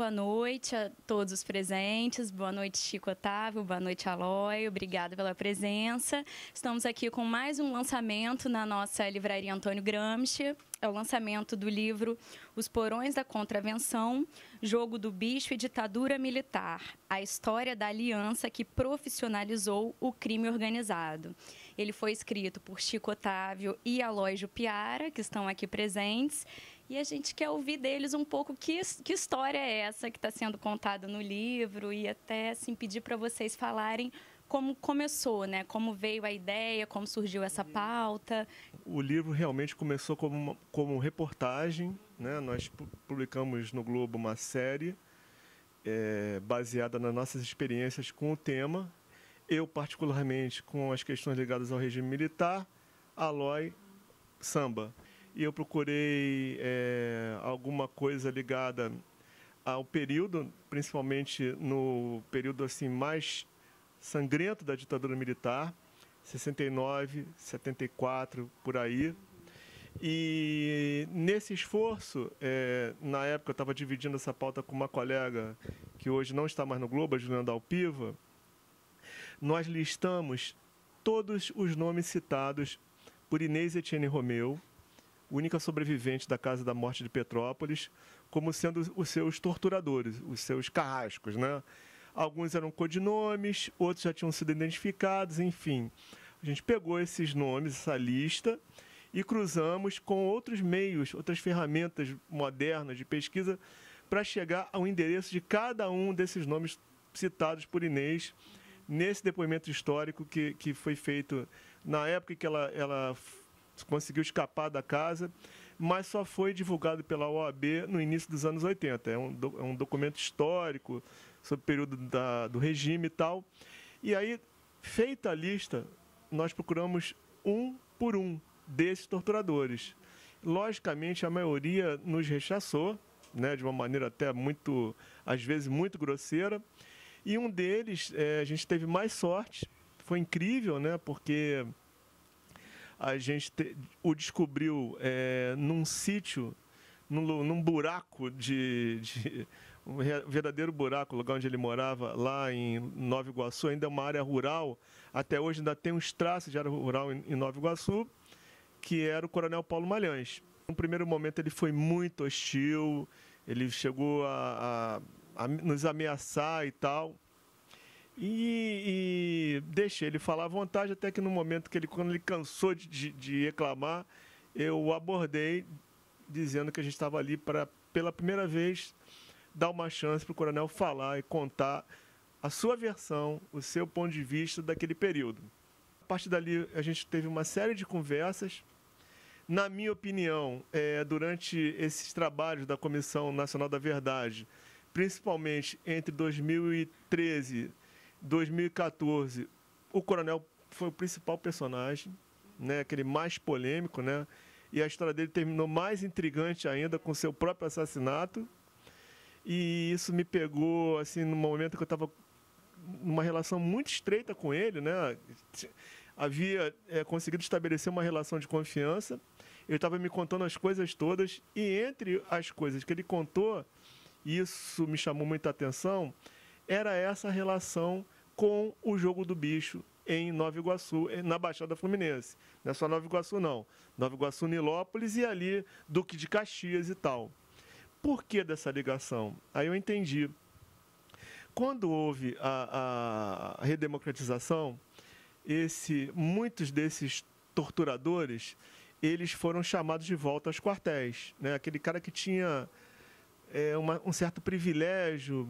boa noite a todos os presentes, boa noite Chico Otávio, boa noite Aloy, obrigada pela presença. Estamos aqui com mais um lançamento na nossa livraria Antônio Gramsci, é o lançamento do livro Os Porões da Contravenção, Jogo do Bicho e Ditadura Militar, a história da aliança que profissionalizou o crime organizado. Ele foi escrito por Chico Otávio e Aloy Piara, que estão aqui presentes, e a gente quer ouvir deles um pouco que, que história é essa que está sendo contada no livro e até assim, pedir para vocês falarem como começou, né? Como veio a ideia, como surgiu essa uhum. pauta. O livro realmente começou como, uma, como reportagem, né? Nós publicamos no Globo uma série é, baseada nas nossas experiências com o tema. Eu, particularmente, com as questões ligadas ao regime militar, Aloy, samba e eu procurei é, alguma coisa ligada ao período, principalmente no período assim mais sangrento da ditadura militar, 69, 74 por aí. E nesse esforço, é, na época eu estava dividindo essa pauta com uma colega que hoje não está mais no Globo, a Juliana Dalpiva, nós listamos todos os nomes citados por Inês Etienne Romeu, única sobrevivente da Casa da Morte de Petrópolis, como sendo os seus torturadores, os seus carrascos, né? Alguns eram codinomes, outros já tinham sido identificados, enfim. A gente pegou esses nomes, essa lista, e cruzamos com outros meios, outras ferramentas modernas de pesquisa para chegar ao endereço de cada um desses nomes citados por Inês nesse depoimento histórico que, que foi feito na época que ela, ela conseguiu escapar da casa, mas só foi divulgado pela OAB no início dos anos 80. É um, do, é um documento histórico sobre o período da, do regime e tal. E aí, feita a lista, nós procuramos um por um desses torturadores. Logicamente, a maioria nos rechaçou, né, de uma maneira até muito, às vezes, muito grosseira. E um deles, é, a gente teve mais sorte, foi incrível, né, porque a gente te, o descobriu é, num sítio, num, num buraco de, de, um verdadeiro buraco, lugar onde ele morava, lá em Nova Iguaçu, ainda é uma área rural, até hoje ainda tem uns traços de área rural em, em Nova Iguaçu, que era o Coronel Paulo Malhães. No primeiro momento ele foi muito hostil, ele chegou a, a, a nos ameaçar e tal. E, e deixei ele falar à vontade, até que no momento que ele, quando ele cansou de, de reclamar, eu o abordei dizendo que a gente estava ali para, pela primeira vez, dar uma chance para o coronel falar e contar a sua versão, o seu ponto de vista daquele período. A partir dali, a gente teve uma série de conversas. Na minha opinião, é, durante esses trabalhos da Comissão Nacional da Verdade, principalmente entre 2013 2014, o Coronel foi o principal personagem, né? Aquele mais polêmico, né? E a história dele terminou mais intrigante ainda com seu próprio assassinato. E isso me pegou assim no momento que eu estava numa relação muito estreita com ele, né? Havia é, conseguido estabelecer uma relação de confiança. Ele estava me contando as coisas todas e entre as coisas que ele contou, isso me chamou muita atenção era essa a relação com o jogo do bicho em Nova Iguaçu, eh, na Baixada Fluminense. Não é só Nova Iguaçu, não. Nova Iguaçu, Nilópolis e ali Duque de Caxias e tal. Por que dessa ligação? Aí eu entendi. Quando houve a, a redemocratização, esse, muitos desses torturadores eles foram chamados de volta aos quartéis. Né? Aquele cara que tinha é, uma, um certo privilégio,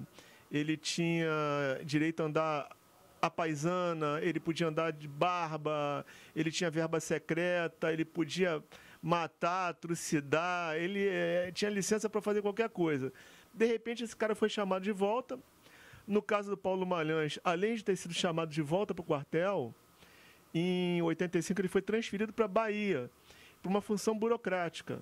ele tinha direito a andar a paisana, ele podia andar de barba, ele tinha verba secreta, ele podia matar, trucidar, ele é, tinha licença para fazer qualquer coisa. De repente, esse cara foi chamado de volta. No caso do Paulo Malhães, além de ter sido chamado de volta para o quartel, em 85 ele foi transferido para a Bahia, para uma função burocrática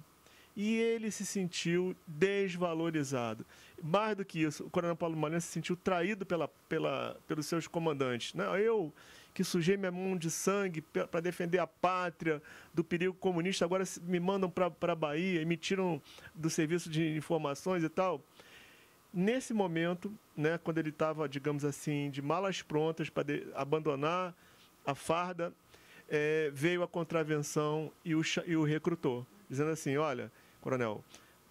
e ele se sentiu desvalorizado. Mais do que isso, o coronel Paulo Malena se sentiu traído pela, pela, pelos seus comandantes. né? eu que sujei minha mão de sangue para defender a pátria do perigo comunista, agora me mandam para a Bahia e me tiram do serviço de informações e tal. Nesse momento, né, quando ele estava, digamos assim, de malas prontas para abandonar a farda, é, veio a contravenção e o, e o recrutou, dizendo assim: olha, coronel,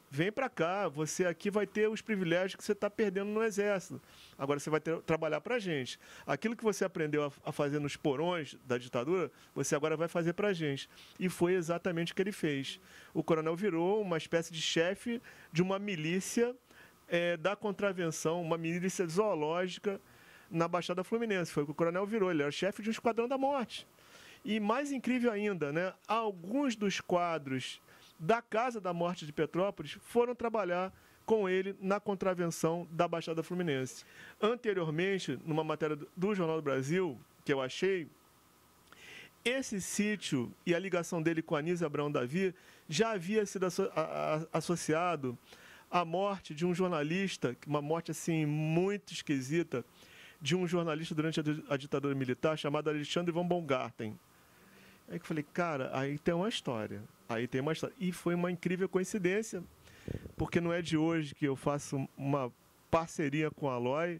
vem para cá, você aqui vai ter os privilégios que você está perdendo no exército. Agora você vai ter, trabalhar para a gente. Aquilo que você aprendeu a, a, fazer nos porões da ditadura, você agora vai fazer para a gente. E foi exatamente o que ele fez. O coronel virou uma espécie de chefe de uma milícia é, da contravenção, uma milícia zoológica na Baixada Fluminense. Foi o que o coronel virou. Ele era chefe de um esquadrão da morte. E mais incrível ainda, né? Alguns dos quadros da Casa da Morte de Petrópolis foram trabalhar com ele na contravenção da Baixada Fluminense. Anteriormente, numa matéria do Jornal do Brasil, que eu achei, esse sítio e a ligação dele com Anísio Abraão Davi já havia sido asso associado à morte de um jornalista, uma morte assim muito esquisita, de um jornalista durante a ditadura militar chamado Alexandre von Baumgarten. Aí que eu falei, cara, aí tem uma história. Aí tem uma história. E foi uma incrível coincidência, porque não é de hoje que eu faço uma parceria com o Aloy.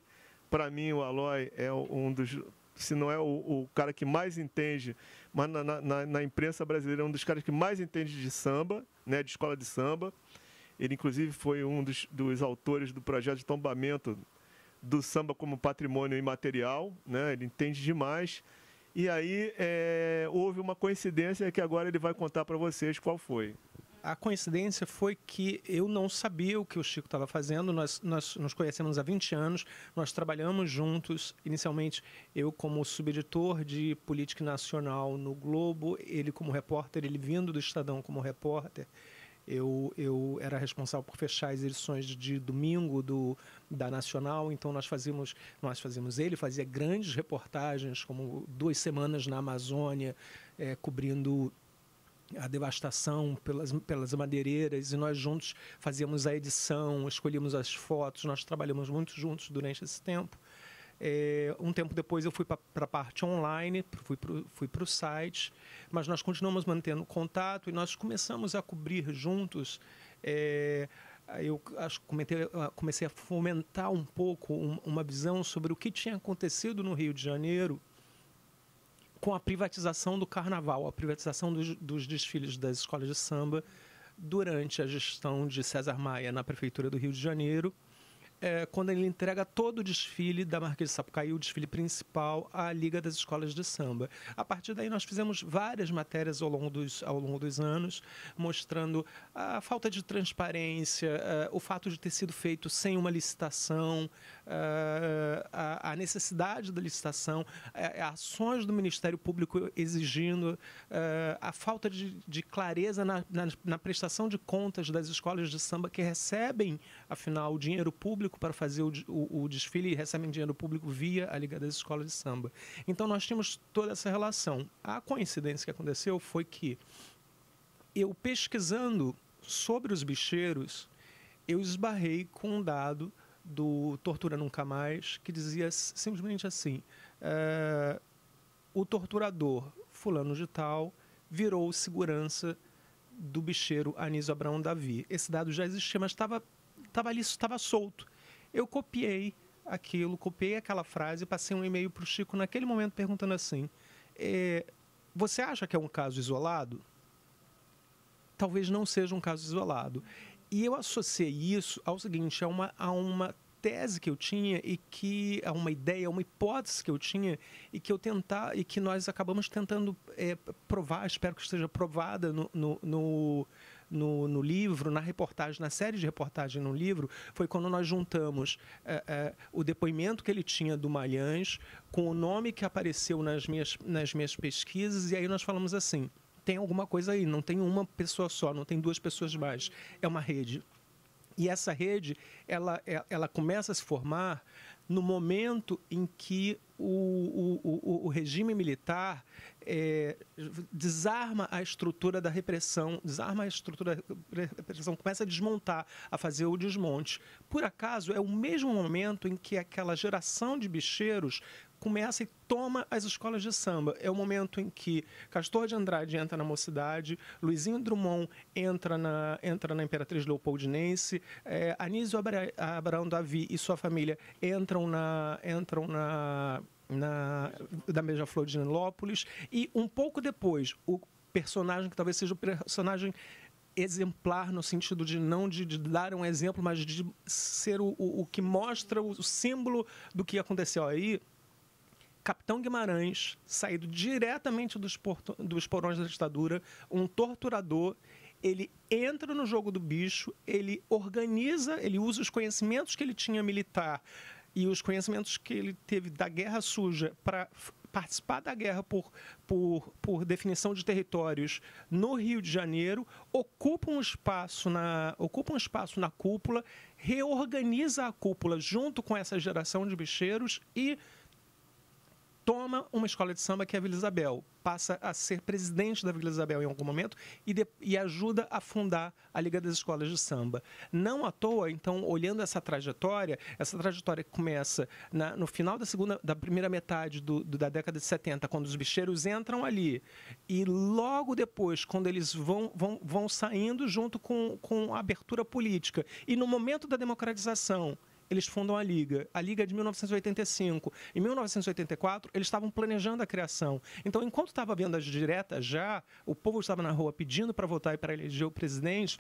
Para mim, o Aloy é um dos se não é o, o, cara que mais entende, mas na, na, na, imprensa brasileira é um dos caras que mais entende de samba, né, de escola de samba. Ele, inclusive, foi um dos, dos autores do projeto de tombamento do samba como patrimônio imaterial. Né, ele entende demais. E aí é, houve uma coincidência que agora ele vai contar para vocês qual foi. A coincidência foi que eu não sabia o que o Chico estava fazendo. Nós, nós nos conhecemos há 20 anos, nós trabalhamos juntos. Inicialmente, eu como subeditor de política nacional no Globo, ele como repórter, ele vindo do Estadão como repórter. Eu, eu era responsável por fechar as edições de domingo do, da Nacional, então nós fazíamos, nós fazíamos ele, fazia grandes reportagens, como duas semanas na Amazônia, é, cobrindo a devastação pelas, pelas madeireiras e nós juntos fazíamos a edição, escolhíamos as fotos, nós trabalhamos muito juntos durante esse tempo. É, um tempo depois eu fui para a parte online, fui para o site, mas nós continuamos mantendo contato e nós começamos a cobrir juntos. É, eu acho comecei, ah, comecei a fomentar um pouco um, uma visão sobre o que tinha acontecido no Rio de Janeiro com a privatização do carnaval, a privatização dos, dos desfiles das escolas de samba durante a gestão de César Maia na prefeitura do Rio de Janeiro é, quando ele entrega todo o desfile da Marquês de Sapucaí, o desfile principal, à Liga das Escolas de Samba. A partir daí, nós fizemos várias matérias ao longo dos, ao longo dos anos, mostrando a falta de transparência, uh, o fato de ter sido feito sem uma licitação, uh, a, a, necessidade da licitação, uh, ações do Ministério Público exigindo, a falta de, de clareza na, na, na prestação de contas das escolas de samba que recebem, afinal, o dinheiro público público para fazer o, o, o desfile e recebem dinheiro público via a Liga das Escolas de Samba. Então nós tínhamos toda essa relação. A coincidência que aconteceu foi que eu pesquisando sobre os bicheiros, eu esbarrei com um dado do Tortura Nunca Mais que dizia simplesmente assim: é, o torturador fulano de tal virou segurança do bicheiro Anísio Abraão Davi. Esse dado já existia, mas estava tava ali, estava solto eu copiei aquilo, copiei aquela frase, e passei um e-mail para o Chico naquele momento perguntando assim: é, você acha que é um caso isolado? Talvez não seja um caso isolado. E eu associei isso ao seguinte, a uma, a uma tese que eu tinha e que a uma ideia, uma hipótese que eu tinha e que eu tentar e que nós acabamos tentando é, provar, espero que esteja provada no, no, no no, no livro, na reportagem, na série de reportagem no livro, foi quando nós juntamos é, é, o depoimento que ele tinha do Malhães com o nome que apareceu nas minhas, nas minhas pesquisas, e aí nós falamos assim. Tem alguma coisa aí, não tem uma pessoa só, não tem duas pessoas mais. É uma rede. E essa rede, ela, é, ela começa a se formar no momento em que o, o, o, regime militar é, desarma a estrutura da repressão, desarma a estrutura da repressão, começa a desmontar, a fazer o desmonte. Por acaso, é o mesmo momento em que aquela geração de bicheiros começa e toma as escolas de samba. É o momento em que Castor de Andrade entra na Mocidade, Luizinho Drummond entra na, entra na Imperatriz Leopoldinense, é, Anísio Abra, Abraão Davi e sua família entram na, entram na, na da Meja flor de Nilópolis e um pouco depois o personagem que talvez seja o personagem exemplar no sentido de não de, de, dar um exemplo, mas de ser o, o, o que mostra o, o símbolo do que aconteceu aí Capitão Guimarães, saído diretamente dos, dos porões da ditadura, um torturador, ele entra no jogo do bicho, ele organiza, ele usa os conhecimentos que ele tinha militar e os conhecimentos que ele teve da guerra suja para participar da guerra por, por, por definição de territórios no Rio de Janeiro, ocupa um espaço na, ocupa um espaço na cúpula, reorganiza a cúpula junto com essa geração de bicheiros e toma uma escola de samba que é a Vila Isabel, passa a ser presidente da Vila Isabel em algum momento e, de, e ajuda a fundar a Liga das Escolas de Samba. Não à toa, então, olhando essa trajetória, essa trajetória que começa na, no final da segunda, da primeira metade do, do, da década de 70, quando os bicheiros entram ali, e logo depois, quando eles vão, vão, vão saindo junto com, com a abertura política, e no momento da democratização, eles fundam a Liga. A Liga é de 1985. Em 1984, eles estavam planejando a criação. Então, enquanto estava vendo as diretas já, o povo estava na rua pedindo para votar e para eleger o presidente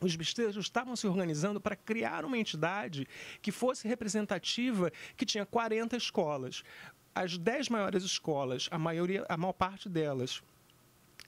os bestejos estavam se organizando para criar uma entidade que fosse representativa, que tinha 40 escolas. As 10 maiores escolas, a maioria, a maior parte delas,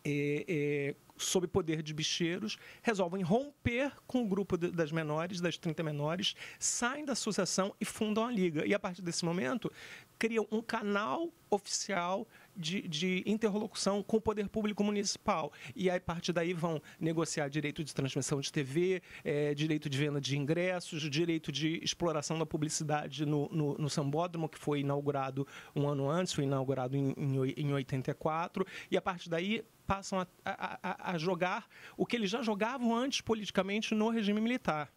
é, é, sob poder de bicheiros, resolvem romper com o grupo de, das menores, das 30 menores, saem da associação e fundam a liga. E a partir desse momento, criam um canal oficial de, de, interlocução com o poder público municipal. E aí, a partir daí, vão negociar direito de transmissão de TV, é, eh, direito de venda de ingressos, direito de exploração da publicidade no, no, no Sambódromo, que foi inaugurado um ano antes, foi inaugurado em, em, em 84. E a partir daí, passam a, a, a jogar o que eles já jogavam antes politicamente no regime militar.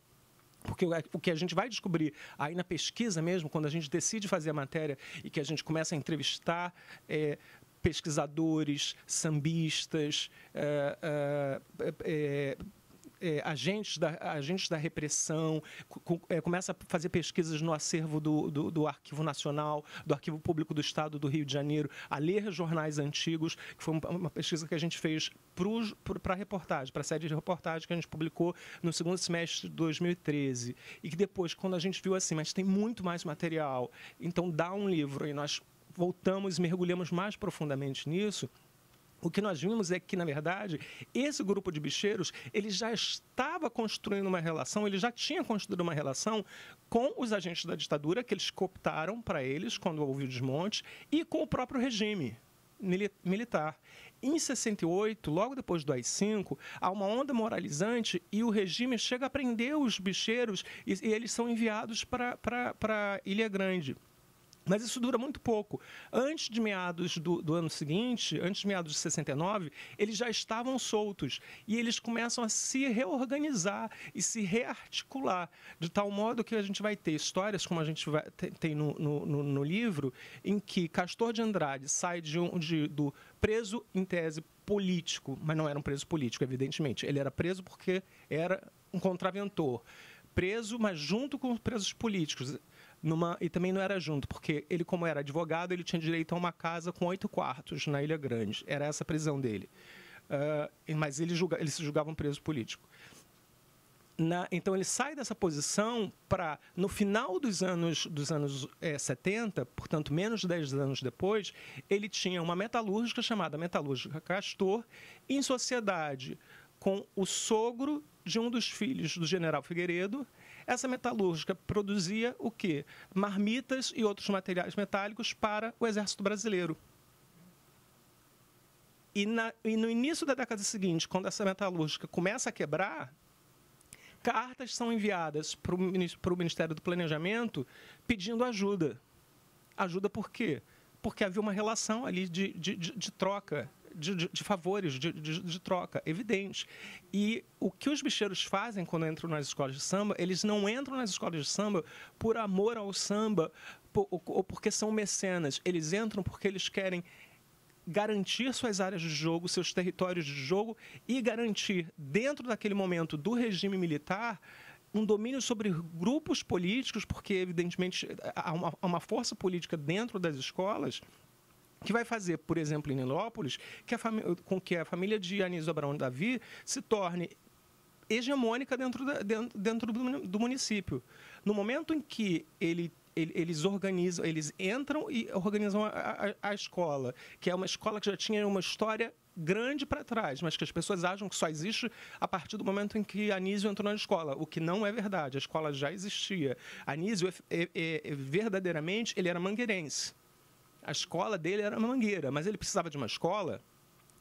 Porque o que a gente vai descobrir aí na pesquisa mesmo, quando a gente decide fazer a matéria e que a gente começa a entrevistar é, pesquisadores, sambistas, é, é, é é, agentes, da, agentes da repressão, co, é, começa a fazer pesquisas no acervo do, do, do, Arquivo Nacional, do Arquivo Público do Estado do Rio de Janeiro, a ler jornais antigos, que foi uma pesquisa que a gente fez para a reportagem, para a série de reportagem que a gente publicou no segundo semestre de 2013. E que depois, quando a gente viu assim, mas tem muito mais material, então dá um livro, e nós voltamos e mergulhamos mais profundamente nisso. O que nós vimos é que, na verdade, esse grupo de bicheiros ele já estava construindo uma relação, ele já tinha construído uma relação com os agentes da ditadura que eles cooptaram para eles quando houve o desmonte e com o próprio regime militar. Em 68, logo depois do AI-5, há uma onda moralizante e o regime chega a prender os bicheiros e, e eles são enviados para Ilha Grande. Mas isso dura muito pouco. Antes de meados do, do, ano seguinte, antes de meados de 69, eles já estavam soltos e eles começam a se reorganizar e se rearticular, de tal modo que a gente vai ter histórias, como a gente vai, tem no, no, no, livro, em que Castor de Andrade sai de, um, de, do preso, em tese, político, mas não era um preso político, evidentemente. Ele era preso porque era um contraventor. Preso, mas junto com presos políticos numa e também não era junto, porque ele como era advogado, ele tinha direito a uma casa com oito quartos na Ilha Grande. Era essa a prisão dele. Uh, mas ele, julga, se julgava um preso político. Na, então ele sai dessa posição para, no final dos anos, dos anos é, eh, 70, portanto, menos de 10 anos depois, ele tinha uma metalúrgica chamada Metalúrgica Castor, em sociedade com o sogro de um dos filhos do general Figueiredo, essa metalúrgica produzia o quê? Marmitas e outros materiais metálicos para o Exército Brasileiro. E, na, e, no início da década seguinte, quando essa metalúrgica começa a quebrar, cartas são enviadas para o Ministério do Planejamento pedindo ajuda. Ajuda por quê? Porque havia uma relação ali de, de, de, de troca de, de, de favores, de, de, troca, evidente. E o que os bicheiros fazem quando entram nas escolas de samba, eles não entram nas escolas de samba por amor ao samba por, ou, ou porque são mecenas. Eles entram porque eles querem garantir suas áreas de jogo, seus territórios de jogo e garantir, dentro daquele momento do regime militar, um domínio sobre grupos políticos, porque, evidentemente, há uma, há uma força política dentro das escolas que vai fazer, por exemplo, em Nilópolis, que a com que a família de Anísio Abraão Davi se torne hegemônica dentro, da, dentro, dentro do, do, município. No momento em que ele, ele, eles organizam, eles entram e organizam a, a, a, escola, que é uma escola que já tinha uma história grande para trás, mas que as pessoas acham que só existe a partir do momento em que Anísio entrou na escola, o que não é verdade. A escola já existia. Anísio, é, é, é, é verdadeiramente, ele era mangueirense. A escola dele era uma mangueira, mas ele precisava de uma escola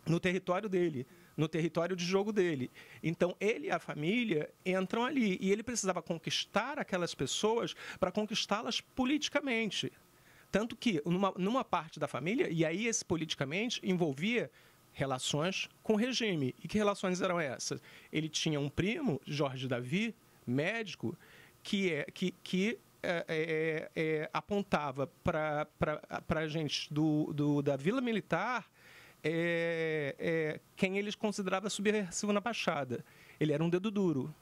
no território dele, no território de jogo dele. Então ele e a família entram ali e ele precisava conquistar aquelas pessoas para conquistá-las politicamente. Tanto que numa, numa parte da família, e aí esse politicamente envolvia relações com o regime. E que relações eram essas? Ele tinha um primo, Jorge Davi, médico, que, é, que, que é é, é, é, apontava para a gente do, do, da Vila Militar é, quem eles consideravam subversivo na Baixada. Ele era um dedo duro.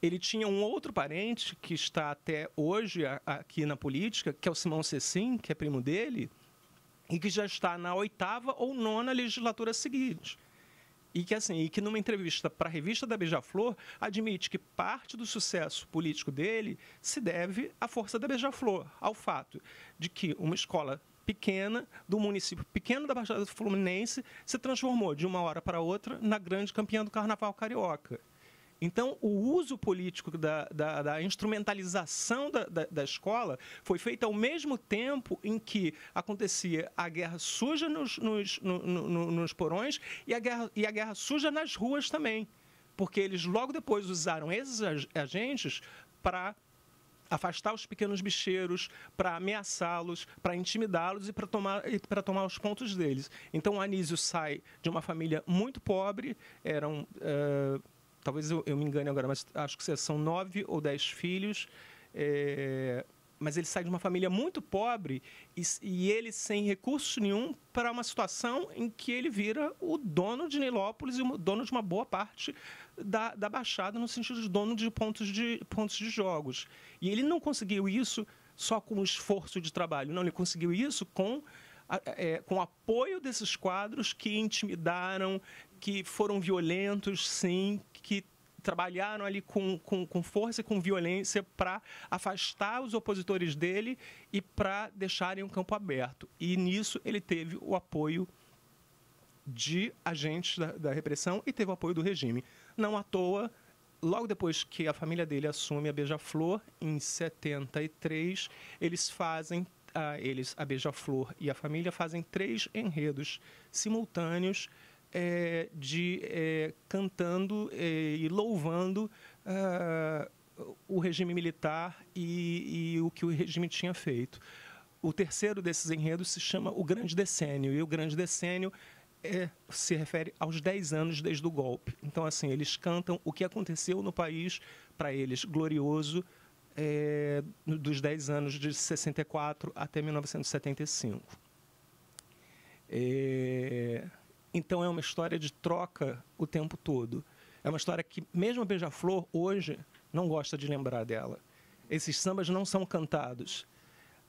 Ele tinha um outro parente que está até hoje aqui na política, que é o Simão Cecim, que é primo dele, e que já está na oitava ou nona legislatura seguinte. E que, assim, e que numa entrevista para a revista da Beija-Flor, admite que parte do sucesso político dele se deve à força da Beija-Flor, ao fato de que uma escola pequena do município pequeno da Baixada Fluminense se transformou de uma hora para outra na grande campeã do carnaval carioca. Então, o uso político da, da, da instrumentalização da, da, da, escola foi feito ao mesmo tempo em que acontecia a guerra suja nos, nos, no, no, nos porões e a, guerra, e a guerra suja nas ruas também. Porque eles logo depois usaram esses agentes para afastar os pequenos bicheiros, para ameaçá-los, para intimidá-los e para tomar, tomar os pontos deles. Então, o Anísio sai de uma família muito pobre, eram. Uh, talvez eu, eu, me engane agora, mas acho que são nove ou dez filhos. É, mas ele sai de uma família muito pobre e, e ele sem recurso nenhum para uma situação em que ele vira o dono de Nilópolis e o dono de uma boa parte da, da Baixada, no sentido de dono de pontos de, pontos de jogos. E ele não conseguiu isso só com esforço de trabalho, não, ele conseguiu isso com é, com apoio desses quadros que intimidaram, que foram violentos, sim, que trabalharam ali com, com, com força e com violência para afastar os opositores dele e para deixarem o campo aberto. E nisso ele teve o apoio de agentes da, da, repressão e teve o apoio do regime. Não à toa, logo depois que a família dele assume a Beija-Flor, em 73, eles fazem. Uh, eles, a Beija-Flor e a família fazem três enredos simultâneos é, de é, cantando é, e louvando ah, o regime militar e, e, o que o regime tinha feito. O terceiro desses enredos se chama O Grande Decênio, e o Grande Decênio é, se refere aos 10 anos desde o golpe. Então, assim, eles cantam o que aconteceu no país, para eles, glorioso, é, dos 10 anos de 64 até 1975. É... Então é uma história de troca o tempo todo. É uma história que, mesmo a Beija-Flor, hoje, não gosta de lembrar dela. Esses sambas não são cantados.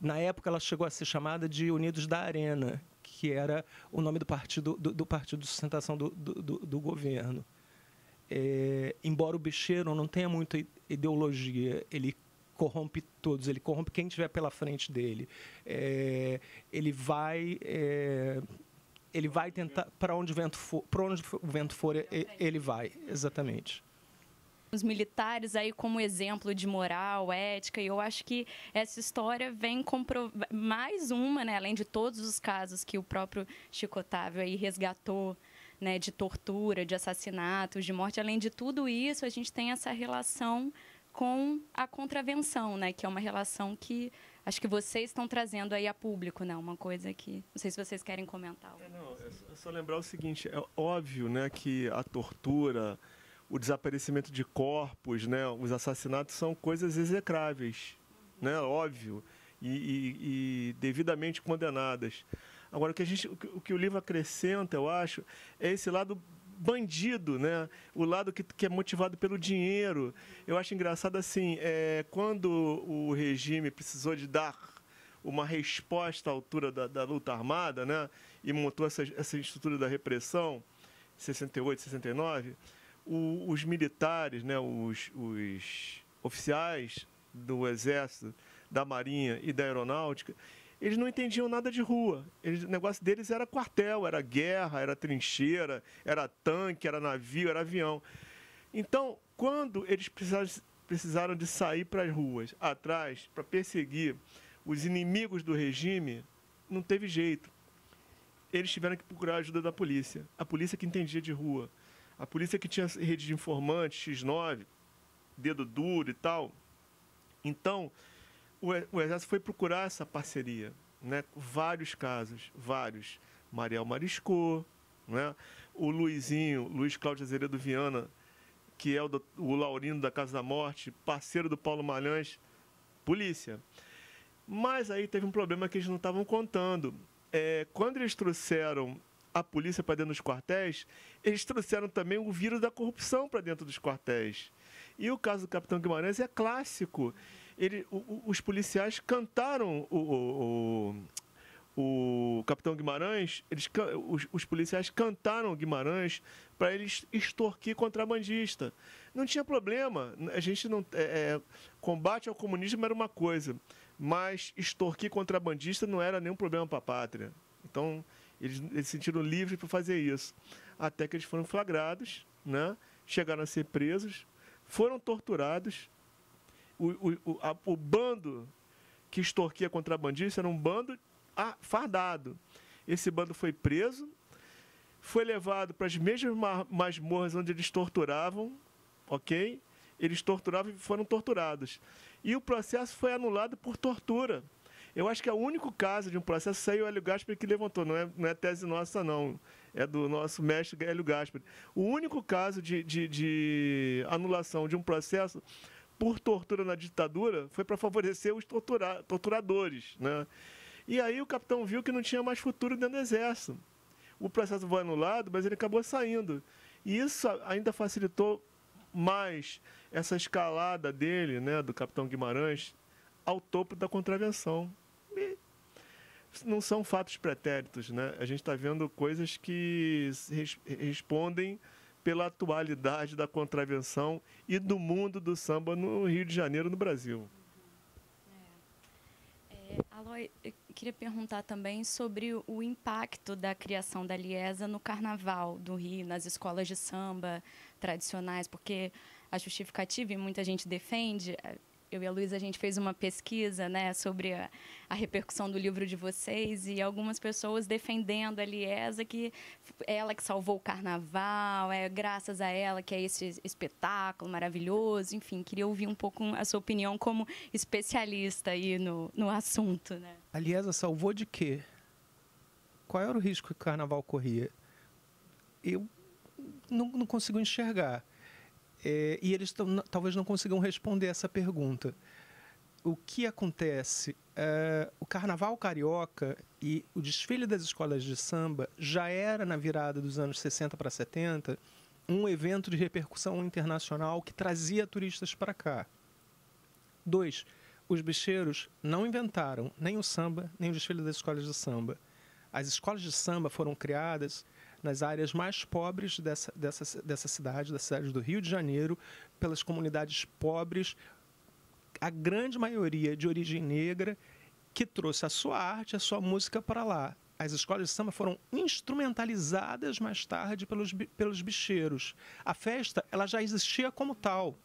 Na época, ela chegou a ser chamada de Unidos da Arena, que era o nome do partido, do, do partido de sustentação do, do, do governo. É, embora o bicheiro não tenha muita ideologia, ele corrompe todos, ele corrompe quem estiver pela frente dele. É, ele vai é, ele vai tentar para onde o vento for, para onde o vento for, ele vai, exatamente os militares aí como exemplo de moral, ética, e eu acho que essa história vem comprovar mais uma, né, além de todos os casos que o próprio Chico Otávio aí resgatou, né, de tortura, de assassinatos, de morte, além de tudo isso, a gente tem essa relação com a contravenção, né, que é uma relação que acho que vocês estão trazendo aí a público, né? Uma coisa que não sei se vocês querem comentar. É, não, é só, é lembrar o seguinte: é óbvio, né, que a tortura, o desaparecimento de corpos, né, os assassinatos são coisas execráveis, uhum. né? Óbvio e, e, e devidamente condenadas. Agora, o que, a gente, o que o livro acrescenta, eu acho, é esse lado bandido, né? O lado que, que é motivado pelo dinheiro. Eu acho engraçado assim, é, quando o regime precisou de dar uma resposta à altura da, da luta armada, né? E montou essa, essa estrutura da repressão, 68, 69, o, os militares, né? Os, os oficiais do exército, da marinha e da aeronáutica eles não entendiam nada de rua. Eles, o negócio deles era quartel, era guerra, era trincheira, era tanque, era navio, era avião. Então, quando eles precisaram de sair para as ruas, atrás, para perseguir os inimigos do regime, não teve jeito. Eles tiveram que procurar a ajuda da polícia. A polícia que entendia de rua. A polícia que tinha rede de informantes, X9, dedo duro e tal. Então, o, o Exército foi procurar essa parceria. Né? Vários casos, vários. Mariel Mariscou, né? o Luizinho, Luiz Cláudio Azeredo Viana, que é o, do, o Laurino da Casa da Morte, parceiro do Paulo Malhães, polícia. Mas aí teve um problema que eles não estavam contando. É, quando eles trouxeram a polícia para dentro dos quartéis, eles trouxeram também o vírus da corrupção para dentro dos quartéis. E o caso do Capitão Guimarães é clássico ele, o, o, os policiais cantaram o, o Capitão Guimarães, eles, os, os policiais cantaram Guimarães para eles extorquir contrabandista. Não tinha problema, a gente não. É, é, combate ao comunismo era uma coisa, mas extorquir contrabandista não era nenhum problema para a pátria. Então, eles, eles sentiram livres para fazer isso. Até que eles foram flagrados, né? chegaram a ser presos, foram torturados o, o, a, o bando que extorquia contrabandista era um bando fardado. Esse bando foi preso, foi levado para as mesmas masmorras onde eles torturavam, ok? Eles torturavam e foram torturados. E o processo foi anulado por tortura. Eu acho que é o único caso de um processo, isso aí é o Hélio Gaspari que levantou, não é, não é tese nossa, não. É do nosso mestre Hélio gasper O único caso de, de, de anulação de um processo por tortura na ditadura foi para favorecer os tortura torturadores. Né? E aí o capitão viu que não tinha mais futuro dentro do exército. O processo foi anulado, mas ele acabou saindo. E isso ainda facilitou mais essa escalada dele, né, do capitão Guimarães, ao topo da contravenção. E não são fatos pretéritos, né? A gente está vendo coisas que respondem pela atualidade da contravenção e do mundo do samba no Rio de Janeiro, no Brasil. É. É, Aloy, eu queria perguntar também sobre o impacto da criação da Liesa no carnaval do Rio, nas escolas de samba tradicionais, porque a justificativa, e muita gente defende, é, eu e a Luísa, a gente fez uma pesquisa né, sobre a, a, repercussão do livro de vocês e algumas pessoas defendendo a Liesa, que ela que salvou o carnaval, é graças a ela que é esse espetáculo maravilhoso. Enfim, queria ouvir um pouco a sua opinião como especialista aí no, no assunto. Né? A Liesa salvou de quê? Qual era o risco que o carnaval corria? Eu não, não consigo enxergar é, e eles tão, talvez não consigam responder essa pergunta. O que acontece? É, o carnaval carioca e o desfile das escolas de samba já era, na virada dos anos 60 para 70, um evento de repercussão internacional que trazia turistas para cá. Dois, os bicheiros não inventaram nem o samba, nem o desfile das escolas de samba. As escolas de samba foram criadas nas áreas mais pobres dessa, dessa, dessa cidade, da cidade do Rio de Janeiro, pelas comunidades pobres, a grande maioria de origem negra, que trouxe a sua arte, a sua música para lá. As escolas de samba foram instrumentalizadas mais tarde pelos, pelos bicheiros. A festa ela já existia como tal.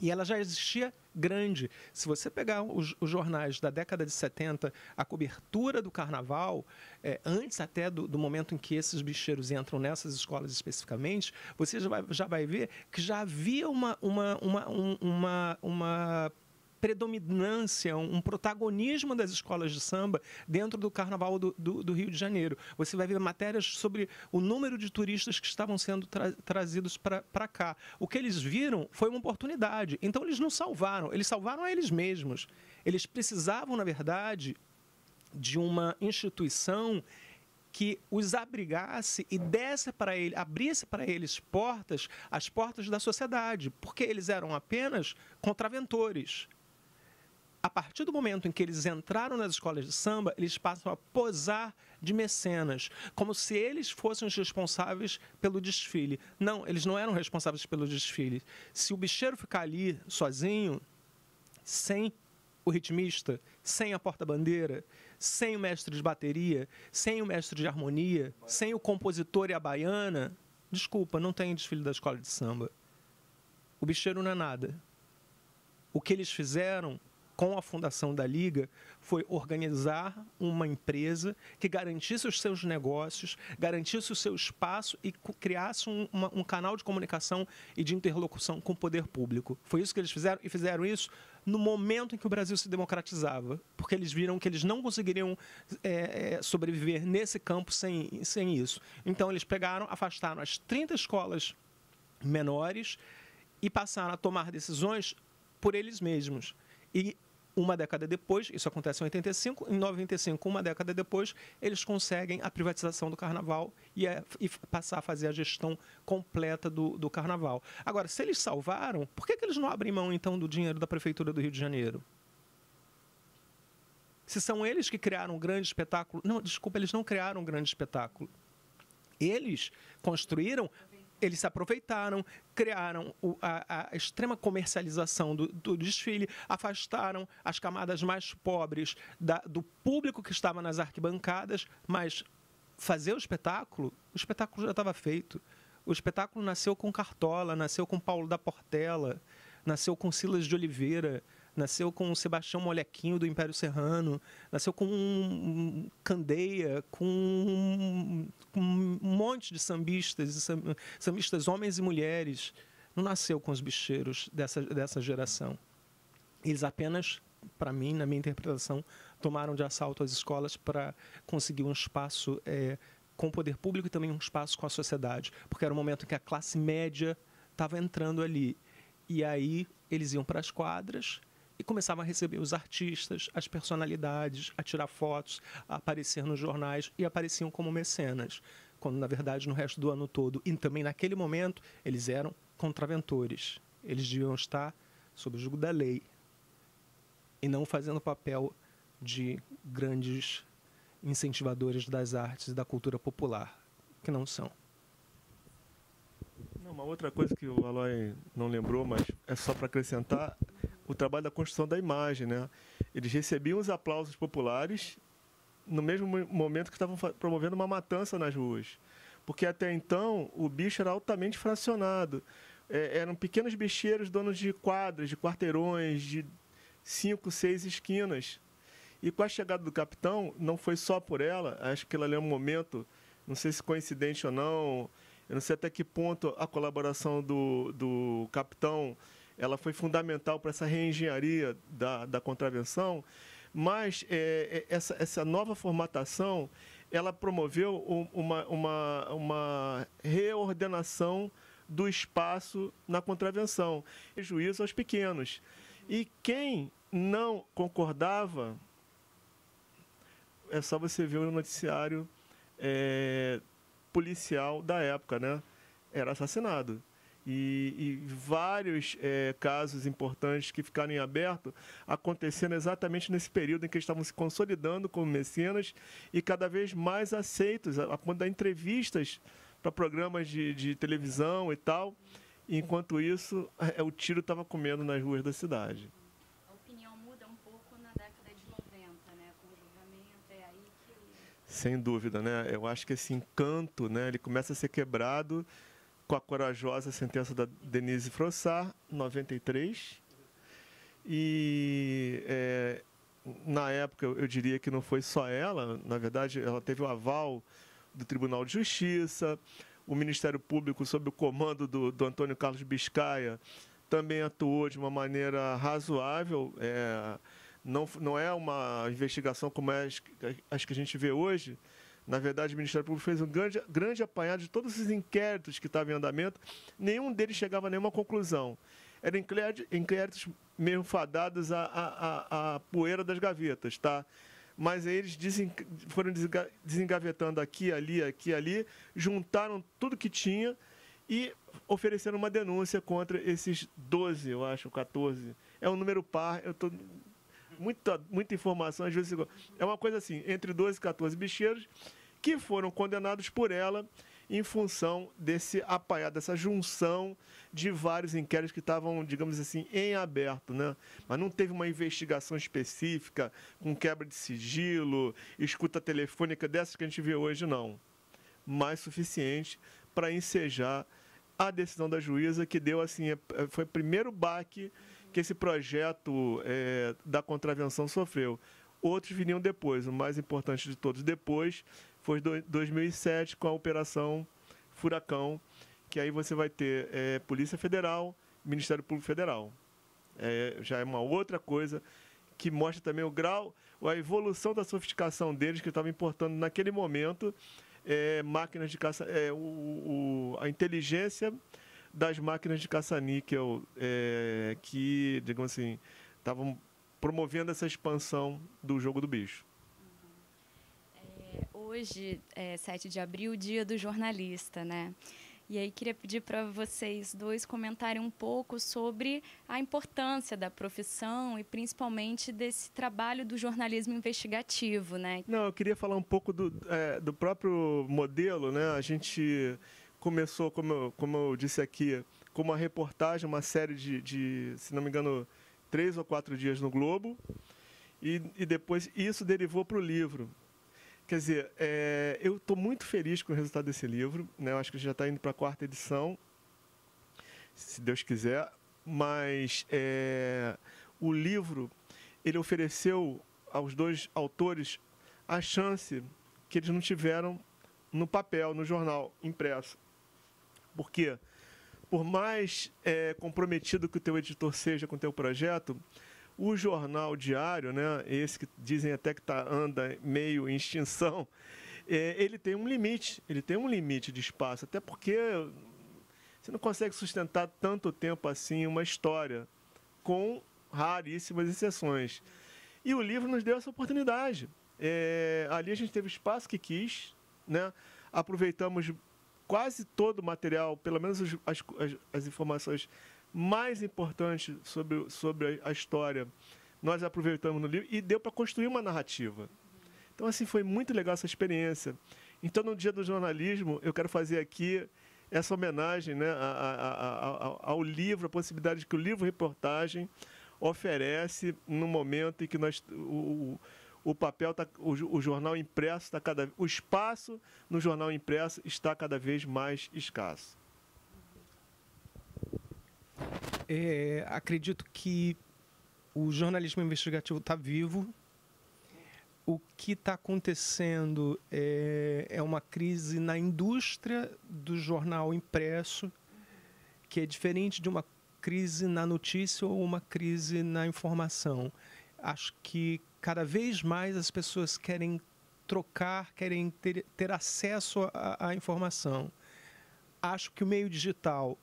E ela já existia grande. Se você pegar os, os, jornais da década de 70, a cobertura do carnaval, é, antes até do, do, momento em que esses bicheiros entram nessas escolas especificamente, você já vai, já vai ver que já havia uma, uma, uma, uma, uma predominância, um, protagonismo das escolas de samba dentro do carnaval do, do, do, Rio de Janeiro. Você vai ver matérias sobre o número de turistas que estavam sendo tra trazidos para cá. O que eles viram foi uma oportunidade. Então, eles não salvaram, eles salvaram a eles mesmos. Eles precisavam, na verdade, de uma instituição que os abrigasse e desse para ele, abrisse para eles portas, as portas da sociedade, porque eles eram apenas contraventores, a partir do momento em que eles entraram nas escolas de samba, eles passam a posar de mecenas, como se eles fossem os responsáveis pelo desfile. Não, eles não eram responsáveis pelo desfile. Se o bicheiro ficar ali sozinho, sem o ritmista, sem a porta-bandeira, sem o mestre de bateria, sem o mestre de harmonia, sem o compositor e a baiana, desculpa, não tem desfile da escola de samba. O bicheiro não é nada. O que eles fizeram com a fundação da Liga foi organizar uma empresa que garantisse os seus negócios, garantisse o seu espaço e criasse um, uma, um canal de comunicação e de interlocução com o poder público. Foi isso que eles fizeram e fizeram isso no momento em que o Brasil se democratizava, porque eles viram que eles não conseguiriam é, é sobreviver nesse campo sem, sem isso. Então, eles pegaram, afastaram as 30 escolas menores e passaram a tomar decisões por eles mesmos. E uma década depois, isso acontece em 85, em 95, uma década depois, eles conseguem a privatização do carnaval e, a, é, e passar a fazer a gestão completa do, do carnaval. Agora, se eles salvaram, por que, que eles não abrem mão então do dinheiro da Prefeitura do Rio de Janeiro? Se são eles que criaram um grande espetáculo. Não, desculpa, eles não criaram um grande espetáculo. Eles construíram eles se aproveitaram, criaram o, a, a, extrema comercialização do, do, desfile, afastaram as camadas mais pobres da, do público que estava nas arquibancadas, mas fazer o espetáculo, o espetáculo já estava feito. O espetáculo nasceu com Cartola, nasceu com Paulo da Portela, nasceu com Silas de Oliveira, nasceu com o Sebastião Molequinho do Império Serrano, nasceu com um, Candeia, com um, um, monte de sambistas, sambistas homens e mulheres. Não nasceu com os bicheiros dessa, dessa geração. Eles apenas, para mim, na minha interpretação, tomaram de assalto as escolas para conseguir um espaço é, com o poder público e também um espaço com a sociedade, porque era o um momento em que a classe média estava entrando ali. E aí eles iam para as quadras e começava a receber os artistas, as personalidades, a tirar fotos, a aparecer nos jornais e apareciam como mecenas, quando na verdade no resto do ano todo e também naquele momento eles eram contraventores. Eles deviam estar sob o jugo da lei e não fazendo papel de grandes incentivadores das artes e da cultura popular, que não são. Não, uma outra coisa que o Aloy não lembrou, mas é só para acrescentar, o trabalho da construção da imagem. Né? Eles recebiam os aplausos populares no mesmo momento que estavam promovendo uma matança nas ruas. Porque até então o bicho era altamente fracionado. É, eram pequenos bicheiros donos de quadras, de quarteirões, de cinco, seis esquinas. E com a chegada do capitão, não foi só por ela, acho que ela é um momento, não sei se coincidente ou não, eu não sei até que ponto a colaboração do, do capitão ela foi fundamental para essa reengenharia da, da contravenção, mas é, é essa, essa nova formatação ela promoveu uma, uma, uma reordenação do espaço na contravenção, prejuízo aos pequenos. E quem não concordava, é só você ver o noticiário é, policial da época, né? Era assassinado e, e vários é, casos importantes que ficaram em aberto acontecendo exatamente nesse período em que eles estavam se consolidando como mecenas e cada vez mais aceitos, a, ponto de dar entrevistas para programas de, de televisão e tal. Enquanto isso, é, é, o tiro estava comendo nas ruas da cidade. A opinião muda um pouco na década de 90, né? Com o julgamento, é aí Sem dúvida, né? Eu acho que esse encanto, né? Ele começa a ser quebrado com a corajosa sentença da Denise Frossard, 93. E é, na época eu diria que não foi só ela, na verdade ela teve o aval do Tribunal de Justiça, o Ministério Público, sob o comando do, do Antônio Carlos Biscaia, também atuou de uma maneira razoável. É, não, não é uma investigação como é as, as que a gente vê hoje, na verdade, o Ministério Público fez um grande, grande apanhado de todos esses inquéritos que estavam em andamento, nenhum deles chegava a nenhuma conclusão. Eram inquéritos meio fadados à, à, à poeira das gavetas, tá? mas eles desen... foram desengavetando aqui, ali, aqui, ali, juntaram tudo que tinha e ofereceram uma denúncia contra esses 12, eu acho, 14. É um número par, eu estou muita, muita informação, às vezes. É uma coisa assim, entre 12 e 14 bicheiros que foram condenados por ela em função desse apaiado, dessa junção de vários inquéritos que estavam, digamos assim, em aberto, né? Mas não teve uma investigação específica, com quebra de sigilo, escuta telefônica dessas que a gente vê hoje, não. Mais suficiente para ensejar a decisão da juíza que deu assim, é, é, foi o primeiro baque que esse projeto é, da contravenção sofreu. Outros viriam depois, o mais importante de todos depois foi 2007 com a Operação Furacão, que aí você vai ter é, Polícia Federal, Ministério Público Federal. É, já é uma outra coisa que mostra também o grau, a evolução da sofisticação deles, que estava importando naquele momento é, máquinas de caça, é, o, o, a inteligência das máquinas de caça-níquel é, que, digamos assim, estavam promovendo essa expansão do jogo do bicho. É, hoje, é 7 de abril, dia do jornalista, né? E aí queria pedir para vocês dois comentarem um pouco sobre a importância da profissão e principalmente desse trabalho do jornalismo investigativo, né? Não, eu queria falar um pouco do, é, do próprio modelo, né? A gente começou, como eu, como eu disse aqui, com uma reportagem, uma série de, de, se não me engano, três ou quatro dias no Globo, e, e depois isso derivou para o livro. Quer dizer, é, eu estou muito feliz com o resultado desse livro, né? Eu acho que já está indo para a quarta edição, se Deus quiser, mas é, o livro ele ofereceu aos dois autores a chance que eles não tiveram no papel, no jornal impresso porque por mais é, comprometido que o teu editor seja com o teu projeto, o jornal diário, né, esse que dizem até que tá, anda meio em extinção, é, ele tem um limite, ele tem um limite de espaço, até porque você não consegue sustentar tanto tempo assim uma história, com raríssimas exceções. E o livro nos deu essa oportunidade. É, ali a gente teve o espaço que quis, né? aproveitamos quase todo o material, pelo menos as, as, as informações mais importantes sobre, sobre a, história, nós aproveitamos no livro e deu para construir uma narrativa. Então, assim, foi muito legal essa experiência. Então, no Dia do Jornalismo, eu quero fazer aqui essa homenagem né, a, a, a, ao livro, a possibilidade que o livro reportagem oferece no momento em que nós, o, o papel, tá, o, o jornal impresso está cada o espaço no jornal impresso está cada vez mais escasso. É, acredito que o jornalismo investigativo está vivo. O que está acontecendo é, é uma crise na indústria do jornal impresso, que é diferente de uma crise na notícia ou uma crise na informação. Acho que cada vez mais as pessoas querem trocar, querem ter, ter acesso à informação. Acho que o meio digital,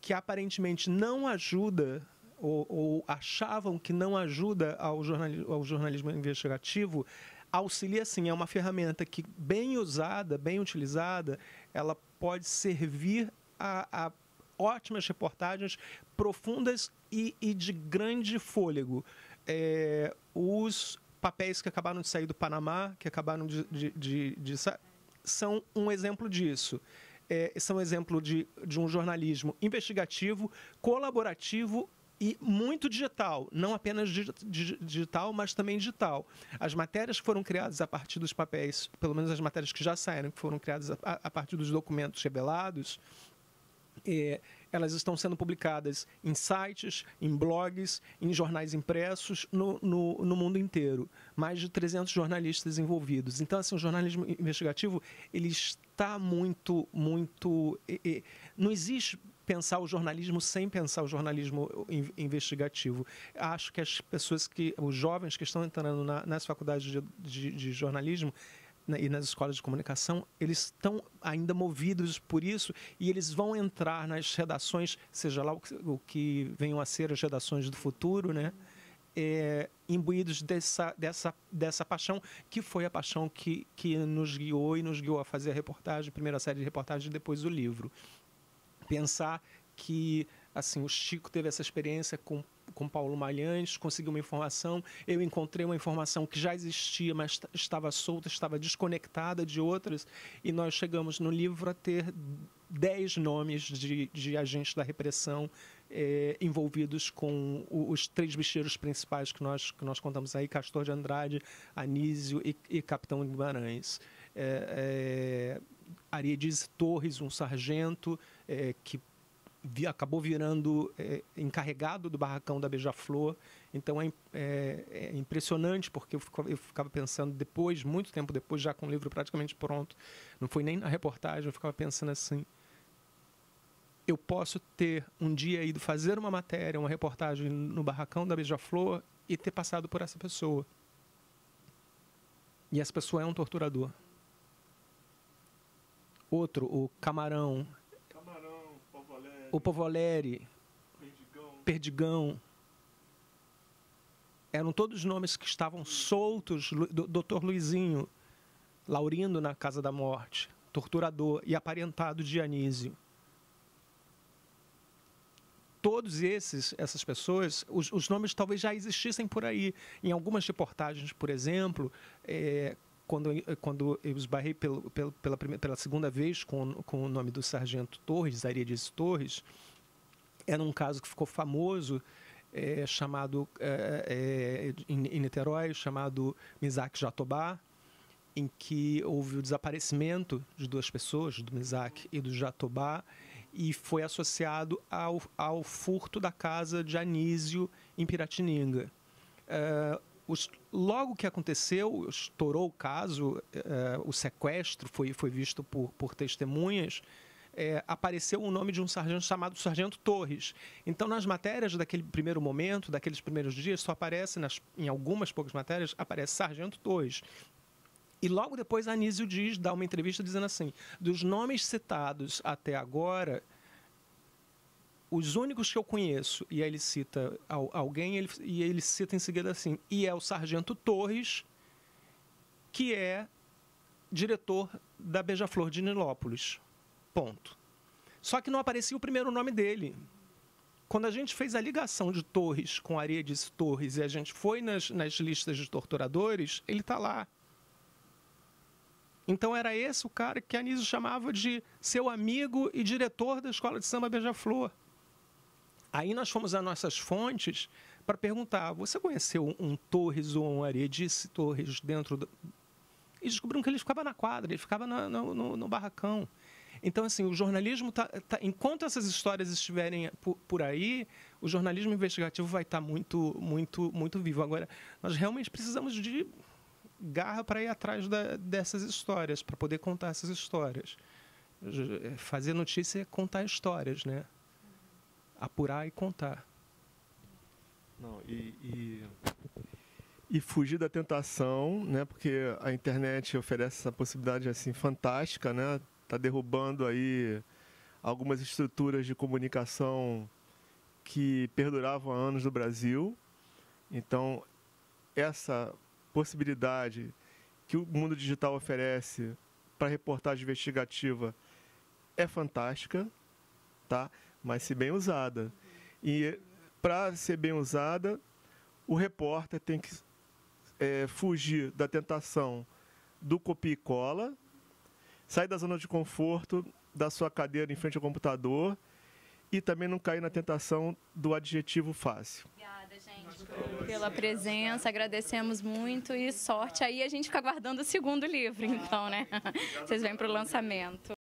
que aparentemente não ajuda, ou, ou achavam que não ajuda ao, jornali ao jornalismo investigativo, auxilia sim, é uma ferramenta que, bem usada, bem utilizada, ela pode servir a, a ótimas reportagens profundas e, e de grande fôlego é, os papéis que acabaram de sair do Panamá, que acabaram de, de, de, de são um exemplo disso. É, são exemplo de, de um jornalismo investigativo, colaborativo e muito digital, não apenas digital, mas também digital. As matérias que foram criadas a partir dos papéis, pelo menos as matérias que já saíram, que foram criadas a, a partir dos documentos revelados, é, elas estão sendo publicadas em sites, em blogs, em jornais impressos no, no, no mundo inteiro. Mais de 300 jornalistas envolvidos. Então, assim, o jornalismo investigativo ele está muito, muito... não existe pensar o jornalismo sem pensar o jornalismo investigativo. Acho que as pessoas que, os jovens que estão entrando na, nas faculdades de, de, de jornalismo, e nas escolas de comunicação, eles estão ainda movidos por isso e eles vão entrar nas redações, seja lá o que, o que venham a ser as redações do futuro, né? É, imbuídos dessa, dessa, dessa paixão, que foi a paixão que, que nos guiou e nos guiou a fazer a reportagem, a primeira série de reportagens e depois o livro. Pensar que assim o Chico teve essa experiência com com Paulo Malhães, consegui uma informação, eu encontrei uma informação que já existia, mas estava solta, estava desconectada de outras, e nós chegamos no livro a ter dez nomes de, de agentes da repressão é, envolvidos com os três bicheiros principais que nós, que nós contamos aí, Castor de Andrade, Anísio e, e Capitão Guimarães. É, é, Torres, um sargento é, que vi, acabou virando é, encarregado do barracão da Beija-Flor. Então é, é, é, impressionante, porque eu ficava, eu ficava, pensando depois, muito tempo depois, já com o livro praticamente pronto, não foi nem na reportagem, eu ficava pensando assim: eu posso ter um dia ido fazer uma matéria, uma reportagem no barracão da Beija-Flor e ter passado por essa pessoa. E essa pessoa é um torturador. Outro, o Camarão, o Povolere, Perdigão, eram todos nomes que estavam soltos, Dr. Luizinho, Laurindo na Casa da Morte, torturador e aparentado de Anísio. Todos esses, essas pessoas, os, os, nomes talvez já existissem por aí. Em algumas reportagens, por exemplo, é, quando, quando eu esbarrei pelo, pelo, pela, primeira, pela segunda vez com, com o nome do sargento Torres, Arides Torres, era um caso que ficou famoso, é, chamado é, é, em, em, Niterói, chamado Misak Jatobá, em que houve o desaparecimento de duas pessoas, do Misak e do Jatobá, e foi associado ao, ao furto da casa de Anísio em Piratininga. Uh, os, logo que aconteceu, estourou o caso, é, o sequestro foi, foi visto por, por testemunhas, é, apareceu o nome de um sargento chamado Sargento Torres. Então, nas matérias daquele primeiro momento, daqueles primeiros dias, só aparece, nas, em algumas poucas matérias, aparece Sargento Torres. E logo depois, Anísio diz, dá uma entrevista dizendo assim: dos nomes citados até agora, os únicos que eu conheço, e aí ele cita alguém, ele, e ele cita em seguida assim, e é o Sargento Torres, que é diretor da Beija-Flor de Nilópolis. Ponto. Só que não aparecia o primeiro nome dele. Quando a gente fez a ligação de Torres com Aredes Torres e a gente foi nas, nas listas de torturadores, ele está lá. Então era esse o cara que Anísio chamava de seu amigo e diretor da escola de samba Beija-Flor. Aí nós fomos às nossas fontes para perguntar: você conheceu um Torres ou um Aredice Torres dentro do... E descobrimos que ele ficava na quadra, ele ficava no, no, no, barracão. Então, assim, o jornalismo tá, tá, enquanto essas histórias estiverem por, por aí, o jornalismo investigativo vai estar tá muito, muito, muito vivo. Agora, nós realmente precisamos de garra para ir atrás da, dessas histórias, para poder contar essas histórias. É, fazer notícia é contar histórias, né? apurar e contar. Não, e, e, e, fugir da tentação, né? Porque a internet oferece essa possibilidade assim fantástica, né? Tá derrubando aí algumas estruturas de comunicação que perduravam há anos no Brasil. Então, essa possibilidade que o mundo digital oferece para reportagem investigativa é fantástica, tá? mas se bem usada. E para ser bem usada, o repórter tem que é, fugir da tentação do copia e cola, sair da zona de conforto da sua cadeira em frente ao computador e também não cair na tentação do adjetivo fácil. Obrigada, gente, pela presença. Agradecemos muito e sorte. Aí a gente fica aguardando o segundo livro, então, né? Vocês vêm para o lançamento.